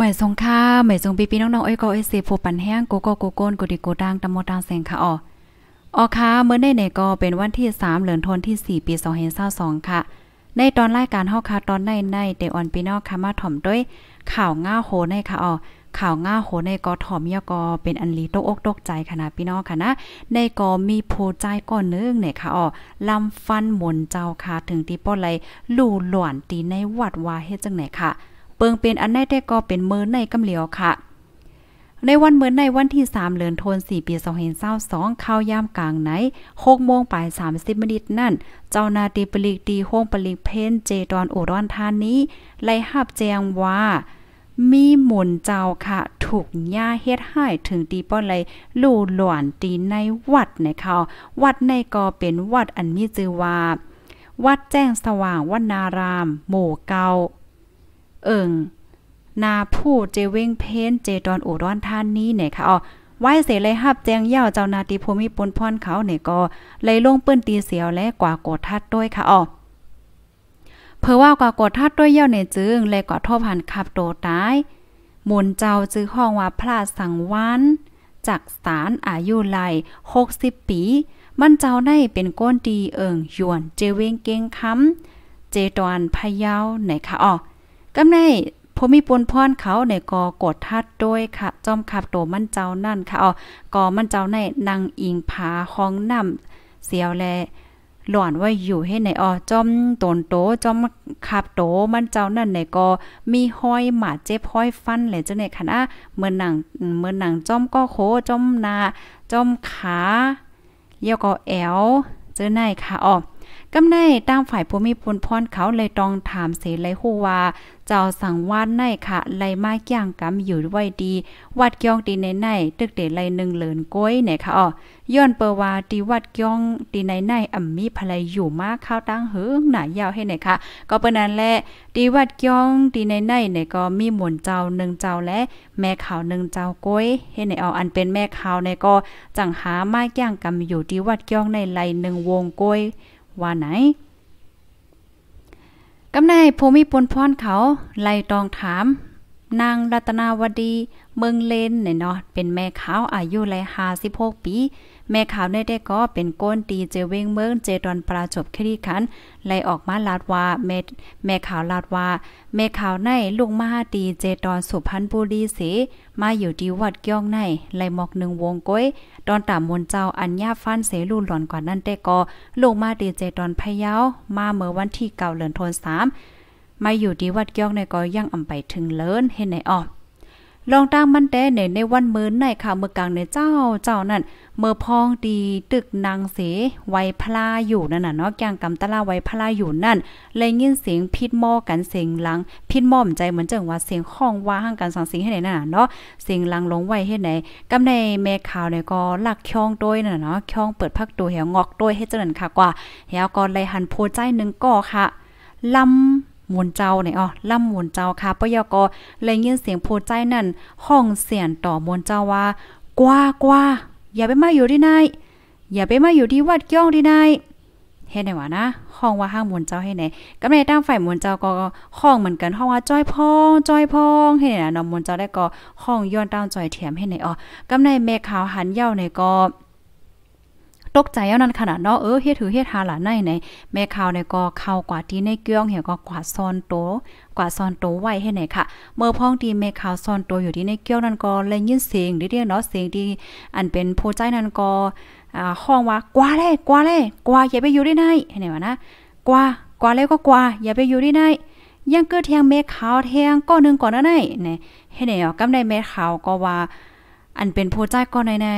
หม่ยทรงค่าหม่ยทรงปีปีน้องๆเอ้ยก็เอ้ยเสพผู้ปันแห้งโกโก้โกโก้นกูดิโกดังตะโมดังแสงค่ะอ๋อออค่ะเมื่อในในก็เป็นวันที่3เหลือนทนที่ 4 ปี2ส2 2ค่ะในตอนรายการเฮาค่ะตอนในในเตออนปีนอกค่ะมาถ่อมด้วยข่าวง่าโหในค่ะอ๋อข่าวง่าโหในกอถอมยกอเป็นอันลีตกอกตกใจขนาดพี่น้องค่ะนะในกอมีโพใจก่อนนึงเนี่ยค่ะอ๋อลำฟันหมนเจ้าค่ะถึงที่ป้อไเลู่หลวนตีในวัดวาเฮ็ดจังไหนค่ะเปิงเป็นอันแน่แต่ก็เป็นเมือในกำเหลียวค่ะ ในวันเมือนในวันที่ 3เดือนธันวาคมปี2022เข้ายามกลางไหน6โมงปลาย30นิทนั่นเจ้านาตีปลิกตีโฮงปลิก เพนเจดอนอุดรธานีไล่หับแจงว่า มีหมุนเจ้าค่ะถูกย่าเฮ็ดให้ถึงตีป้อนลยลู่หลวนตีในวัดในเขาวัดในก็เป็นวัดอันมีชื่อว่า วัดแจ้งสว่างวัดนาราม หมู่เกาเอิงนาผู้เจเว้งเพ้นเจดอนอุดร่านนี้เนี่ยค่ะอ๋อไหว้เสเลยฮับ แจงเย่าเจ้านาตีภูมิปนพรเขาเนี่ยก็เลยลงเปิ้นตีเสียวและกว่ากดทัดด้วยค่ะอ๋อเพราะว่ากว่ากดทัดด้วยเย่าเนี่ยจึงเลยกว่าทบหันขับโตตาย มุนเจ้าจื้อห้องว่าพลาดสังวันจากสารอายุไล60ปี มันเจ้าได้เป็นก้นดีเอิง หยวนเจเวงเก่งค้ำเจดอนพะเยาไหนคะอ๋อกำในผมมีปนพรเขาในกอกดทัดด้วยค่ะจอมขับโตมันเจ้านั่นค่ะ อ๋อกอมันเจ้าในนางอิงผาห้องน้ำ เสียวแลหล่อนไว้อยู่ให้ในออจอมตนโตจอมขับโตมันเจ้านั่นในก็มีห้อยหมาเจ็บห้อยฟันเลยจ้าเนไหนค่ะนะเมื่อนหนังเมื่อนหนังจอมก็โคจอมนาจอมขาเยี่ยวก็แอวเจ้าหนค่ะอ๋อกำในตามฝ่ายผู้มีปุนพรเขาเลยต้องถามเสเลยฮู้ว่าเจ้าสังวาดในค่ะไลมาก่งกำอยู่ ไว้ ดี วัดกยองตีในในตึกเดไลหนึ่งเหลินก้อยเนี่ยค่ะอ๋อย้อนเปว่าตีวัดกยองตีในในอ่ำมีภรรยอยู่มากข้าวตั้งเหิงหนายาวให้เนี่ยค่ะ ก็เป็นนั้นแหละตีวัดกยองตีในในเนี่ยก็มีหมุนเจ้าหนึ่งเจ้าและ แม่ขาวหนึ่งเจ้าก้อยให้เนเอาอันเป็นแม่ขาวเนี่ยก็จังหามาก่งกำอยู่ตีวัดกยองในไลหนึ่งวงก้อยว่าไหนกำยนภูมิปนพรเขา ไล่ตองถาม นางรัตนาวดีเมืองเลนเนี่ยเนาะเป็นแม่ขาวอายุไลหาสิบหกปี แม่ขาวี่ยได้ก็เป็นก้นตีเจเวงเมืองเจดอนปราจบคดีขันไลออกมา ลาดว่าแม่แม่ขาว ลาดว่าแม่ขาวในลุงมาตีเจดอนสุพรรณบุรีเสมาอยู่ที่วัดเกี้ยงในไลหมอกหนึ่งวงก้อย ตอนตามมนเจ้าอัญญาฟัน เสลูหล่อนกว่านั้นได้ก็ลุงมาตีเจดอนพะเยามาเมื่อวันที่เก่าเลือนทนสามมาอยู่ที่วัดเกี้ยงในก็ยังอำไปถึงเลินเห็นไหนออลองตั้งมันแต่ในในวันมื้อในค่ะเมื่อกลางในเจ้าเจ้านั่นเมื่อพองดีตึกนางเสไวพลาอยู่นั่นน่ะเนาะแกงกำตะลาไวพลาอยู่นั่นเลยยินเสียงพิดหม้อกันเสียงหลังพิดหม้อมใจเหมือนจังว่าเสียงห้องว่าห่างกันสองเสียงให้ไหนน่ะเนาะ เสียงหลังลงไว้ให้ไหนกำในแม่ข่าวเนี่ยก็ลักช่องโดยน่ะเนาะ ช่องเปิดพักตัวเหี่ยวงอกโดยให้เจริญค่ะกว่าี่ยวก็เลยหันโพใจนึงก่อค่ะลามวนเจ้าเนี่ยอ๋อล่ำมวนเจ้าค่ะปยกเลยยินเสียงโพใจนั่นห้องเสียนต่อมวนเจ้าว่า กว่ากว่าอย่าไปมาอยู่ที่ไหน อย่าไปมาอยู่ที่วัดย่องที่ไหนเฮ็ดไหนวะนะ ห้องว่าห้างมวนเจ้าให้ไหนก็ในตั้งฝ่ายมวนเจ้าก็ห้องเหมือนกันห้องว่าจ้อยพอง จ้อยพองให้ไหนนะมวนเจ้าได้ก็ห้องย้อนตั้งจ้อยเถียมให้ไหนอ๋อก็ในแม่ขาวหันเย้าในก็ตกใจเอานั่นขนาดเนาะเออเฮ็ดถือเฮ็ดหาหลานในไหนแม่ข่าวในก็เข้ากว่าที่ในเกี้ยงเหี่ยก็กว่าซ่อนโตกว่าซ่อนโตไว้ให้ไหนค่ะ เมื่อพ้องที่แม่ข่าวซ่อนโตอยู่ที่ในเกี้ยงนั่นก็เลยยินเสียงเดียเนาะเสียงที่อันเป็นโพใจนั่นก็อ่าห้องว่ากว่าเลยกว่าเลยกว่าอย่าไปอยู่ได้ไหนให้ไหนวะนะกว่ากว่าแล้วก็กว่า อย่าไปอยู่ได้ไหนยังเกิดแทงเมฆขาวแทงก้อนหนึ่งก่อนนะไหนเนี่ยให้ไหนกำได้เมฆขาวก็ว่าอันเป็นโพใจก้อนในใน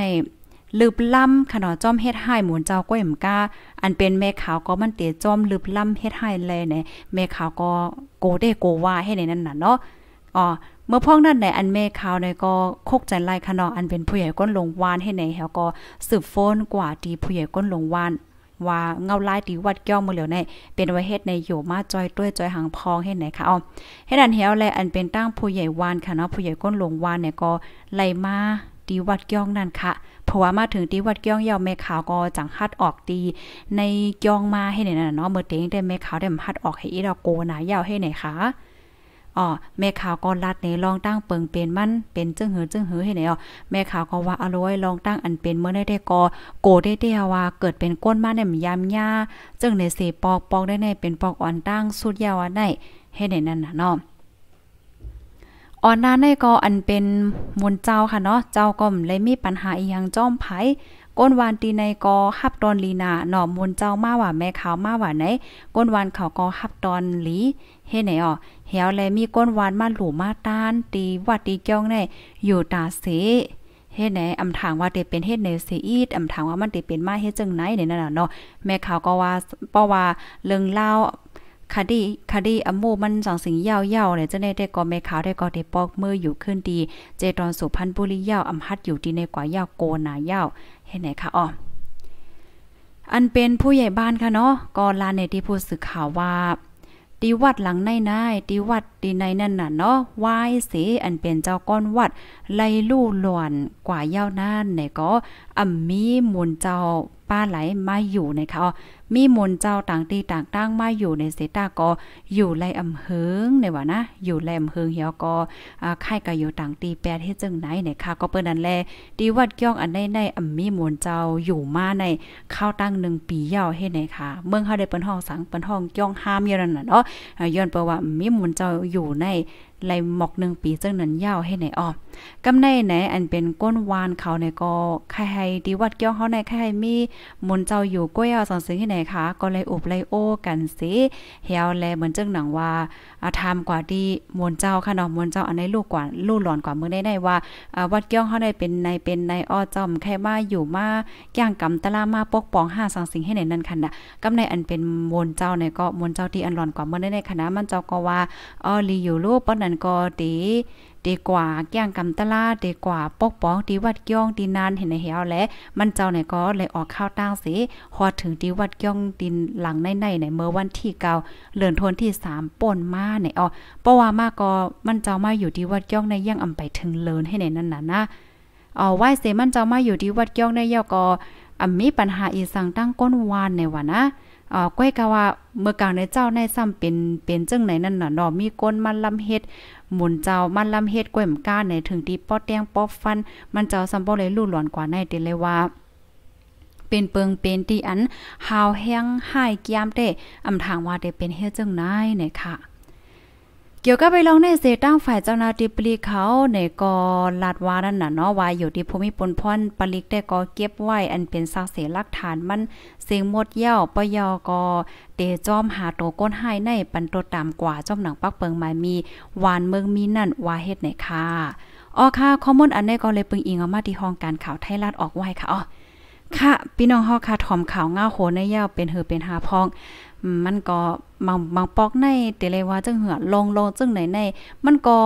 ลืบล้ำขนอจอมเฮ็ดไห้หมุนเจ้าก้อยมก้าอันเป็นแม่ขาว ก็มันเตจจอมลืบล้ำเฮ็ดไห้แลเนี่ยแม่ขาวก็โกเด้โกว่าให้ในนั้นน่ะเนาะอ๋อเมื่อพ้องนั่นในอันแม่ขาวในก็คกใจไล่ขนออันเป็นผู้ใหญ่ก้นลงวานให้ในแฮวก็สืบโฟนกว่าตีผู้ใหญ่ก้นลงวานว่าเงาลายตีวัดเกี้ยวมือเหลียวในเป็นไว้เฮ็ดในโยมาจอยต้วยจอยหางพองเฮ็ดไหนคะอ๋อเฮ็ดอันเฮวแลอันเป็นตั้งผู้ใหญ่วานค่ะเนาะผู้ใหญ่ก้นลงวานเนี่ยก็ไล่มาตีวัดย่องนั่นค่ะ เพราะว่ามาถึงตีวัดย่องยาวแม่ขาวก็จังฮัดออกตีในย่องมาให้ไหนน่ะเนาะ เมื่อเต็งได้แม่ขาวได้ฮัดออกให้อีเราโกหนายาวให้ไหนคะอ๋อแม่ขาวก็ลัดในรองตั้งเปิงเป็นมันเป็นจึงหือจึงหือให้ไหนอ๋อแม่ขาวก็ว่าอร่อยรองตั้งอันเป็นเมื่อได้ได้กอ โกได้เดียวว่า เกิดเป็นก้นมาเนี่ยยามยาจึงในเสปอกปอกได้ในเป็นปอกอ่อนตั้งสุดยาวได้ให้ไหนนั่นน่ะเนาะออนน้าในกออันเป็นมนเจ้าค่ะเนาะเจ้าก็มเลยมีปัญหาอีหยังจ้อมไผก้นวานตีในกอฮับตอนลีนาหนอมมนเจ้ามาว่าแม่ขาวมาว่าไหนก้นวานเขาก็ฮับตอนลีเฮ็ดไหนอ่อเหียวเลยมีก้นวานมาหลู่มาตานตีวัดตีเกี้ยงในอยู่ตาเสเฮ็ดไหน อำถางว่าเตเป็นเฮ็ดในเสียอีดอำถางว่ามันเตเป็นมาเฮ็ดจังไหนเนีั่นน่ะเนาะแม่ขาวก็ว่าเพราะว่าเรื่องเล่าคดีคดีอโมมันสังสิงยาวๆเนี่ยจะได้ได้ก็เมขาว ได้ก็ได้ปอกมืออยู่ขึ้น ดี เจตอนสุพรรณบุรียาว อำฮัดอยู่ดีในกว่ายาวโกนายาวเห็นไหนคะ อ๋อ อันเป็นผู้ใหญ่บ้านค่ะเนาะกอลาเนที่ผู้สื่อข่าวว่าตีวัดหลังในนายตีวัดตีในนั่นน่ะเนาะวายเสอันเป็นเจ้าก้อนวัด ไลลู่หลวนกว่าเย้า่นานี่ยก็อำมีมูลเจ้าป้าไหลมาอยู่ในะคะมีมนเจ้าต่างตีต่างตั้งมาอยู่ในเซตาก็อยู่ไลอำเฮองในวะนะ อยู่ไลอำเฮืองเฮียก็ข่กะอยู่ต่างตีแปดเฮ็ดจังไหนในะคะก็เปิ้นนั่นแลดีวัดเกี้ยงอันในในอำมีมนเจ้าอยู่มา ในข้าวตั้งห1ปียาวเฮ็ดไหนค่ะเมืองเฮาได้เปิ้นห้องสังเปิ้นห้องเกี้ยงห้ามอยู่นันน่ะเนาะย้อนเปิ้นว่ามีมนเจ้าอยู่ในไหลหมอกหนึ่งปีจังนั้นยาวให้ไหนออกกำในไหนอันเป็นก้นวานเขาในก็ใครให้ดีวัด เกี่ยวเฮาในใครให้มีมนเจ้าอยู่ก้อยเอาสังสิงให้ไหนคะก็เลยอบเลยโอกันสิเฮียวแลเหมือนจังหนังว่าอาทามกว่าดีมนเจ้าค่ะเนาะมนเจ้าอันในลูกกว่าลูกหลอนกว่ามือได้ได้ว่า วัดเกี่ยวเฮาในเป็นในเป็นในอ้อจอมใครมาอยู่มาย่างกำตะลามาปกป้องห้าสังสิงให้ไหนนั่นค่ะนะกำในอันเป็นมนเจ้าในก็มนเจ้าที่อันหลอนกว่ามือได้ในคณะ มันเจ้าก็ว่าอ้อลีอยู่ลูกป้อนนั้นันก็ดีดีกว่าแก้งกำตลาดีกว่า ปกป้องดีวัดย่องดีนานเห็นในเหวและ มันเจ้าไหนก็เลยออกข้าวตั้งสิฮอดถึงดีวัดย่องดินหลังในในในเมื่อวันที่เก่า เลื่อนทนที่สามป่นมาในอ๋อเพราะว่ามาก็มันเจ้ามาอยู่ดีวัดย่องในยังอำไปถึงเลินให้ในนั้นน่ะนะอาอไหว้เสมันเจ้ามาอยู่ดีวัดย่องในเยอก็อำมีปัญหาอีสังตั้งก้นวานในวะนะอ่าก้อยกะว่าเมื่อกลางในเจ้าในซ้ำเป็นเป็นจังไหนนั่นน่ะเนาะมีก้นมันลำเฮ็ดหมุนเจ้ามันลำเฮ็ดก้อยมก้าในถึงที่ป้อแตงป้อฟัน มันเจ้าซ้ำบ่เลยลู่หลอนกว่าในติเลยว่า เป็นเปิงเป็นที่อันหาวแห้งหายเกียมเด้อำทางว่าได้เป็นเฮ็ดจังไหนเนี่ยค่ะเกี่ยวกับไปลองในเสตั้งฝ่ายเจ้านาทีปลีเขาในกอลาดวานั่นน่ะเนาะวายอยู่ที่ภูมิปนพรปลิกได้กอเก็บไว้ อันเป็นซากเสลักฐานมันเสียงหมดเย่าปยอกอเตจอมหาโตก้นให้ในปันตัวตามกว่าจอมหนังปักเปิงหมายมีหวานเมืองมีนั่นว่าเฮ็ดไหนค่ะอ๋อค่ะข้อมูลอันนี้ก็เลยปึงอิงเอามาที่ห้องการข่าวไทยรัฐออกไว้ค่ะอ๋อค่ะ พี่น้องฮอค่ะถอมข่าวง้าโหในยาเป็นเฮอเป็นหาพองมันก็มังมังปอกในเตเลว่าจึงเหือลงลงจึงไหนในมันก็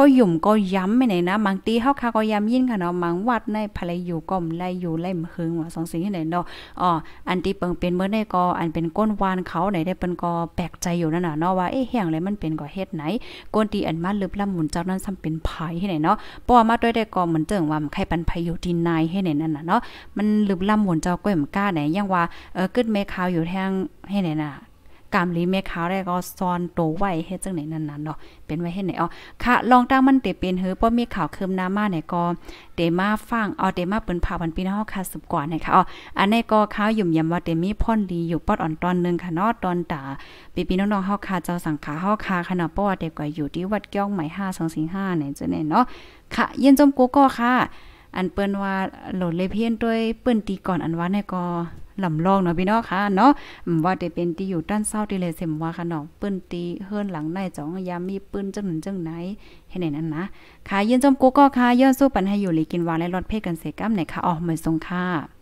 ปอยุ่มก็ย้ำไม่ไหนนะบางตีเฮาคาก็ย้ำยินค่ะเนาะมังวัดในภรรยอยู่ก่อมไลอยู่ไล่มหึงว่าสองสิ่งที่ไหนเนาะอ๋ออันที่เปิงเป็นเมื่อใดก็อันเป็นก้นวานเขาไหนได้เปิ้นก็แปลกใจอยู่นั่นน่ะเนาะว่าเอ๊ะแห่งอะไรมันเป็นก็เฮ็ดไหนก้นตีอันมาลึบลำหมุนเจ้านั้นซ้ำเป็นภัยที่ไหนเนาะป้อมาด้วยได้ก็เหมือนเจิงว่าใครปันภัยอยู่ที่นายให้ไหนนั่นน่ะเนาะมันลึบลำหมุนเจ้าก้อยมนกล้าไหนยังว่าเออกึดเมฆาวอยู่แทงให้ไหนน่ะกามลีเมฆาวแรกก็ซ่อนโตไว้เฮ็ดจังไหนนั่นๆเนาะเป็นไว้เฮ็ดไหนอ๋อค่ะ ลองตั้งมันเตเป็นเฮ้อป้อมีข่าวคืมน้ามาเนี่ยก็เดมาฟังเอาเดมาเปิ้นผ่าวันพี่น้องค่ะสุบก่อนนะคะอ๋ออันนี้ก็ข้าวยุ่มยำว่าเดมีพ่อนดี อยู่ปอดอ่อนตอนนึงค่ะเนาะตอนตาปีพี่น้อง ๆเฮาค่ะเจ้าสังขาเฮาค่ะคณะป้อเด็กก็อยู่ที่วัดเกี้ยงใหม่5245เนี่ยจังไหนเนาะค่ะเย็นจมกูก็ค่ะ อันเปิ้นว่าโหลดเลยเพี้ยนด้วยเปิ้นตีก่อนอันว่าเนี่ยก็ลำลองเนาะพี่น้องค่ะเนาะว่าจะเป็นที่อยู่ด้านเศร้าที่เลยเสมว่าค่ะเนาะปื้นตีเฮิรนหลังในจองยามมีปื้นจังหนุนจังไหนให้ไหนนั้นนะค่ะยืนจมกูก็ค่ะย้อนสู้ปันให้อยู่หลีกินวาง และรอดเพศกันเสกัมไหนค่ะออกเหมือนทรงค่ะ